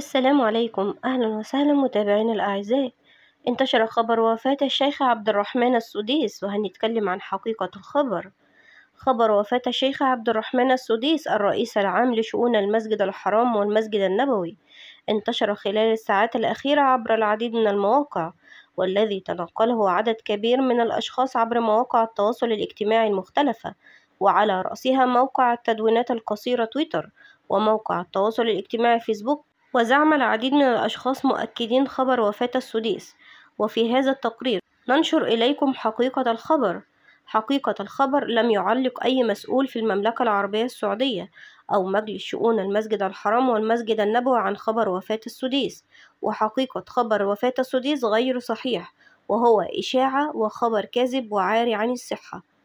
السلام عليكم أهلا وسهلا متابعينا الأعزاء انتشر خبر وفاة الشيخ عبد الرحمن السديس وهنتكلم عن حقيقة الخبر خبر وفاة الشيخ عبد الرحمن السديس الرئيس العام لشؤون المسجد الحرام والمسجد النبوي انتشر خلال الساعات الأخيرة عبر العديد من المواقع والذي تنقله عدد كبير من الأشخاص عبر مواقع التواصل الاجتماعي المختلفة وعلى رأسها موقع التدوينات القصيرة تويتر وموقع التواصل الاجتماعي فيسبوك وزعم العديد من الأشخاص مؤكدين خبر وفاة السديس وفي هذا التقرير ننشر إليكم حقيقة الخبر حقيقة الخبر لم يعلق أي مسؤول في المملكة العربية السعودية أو مجلس شؤون المسجد الحرام والمسجد النبوي عن خبر وفاة السديس وحقيقة خبر وفاة السديس غير صحيح وهو إشاعة وخبر كاذب وعاري عن الصحة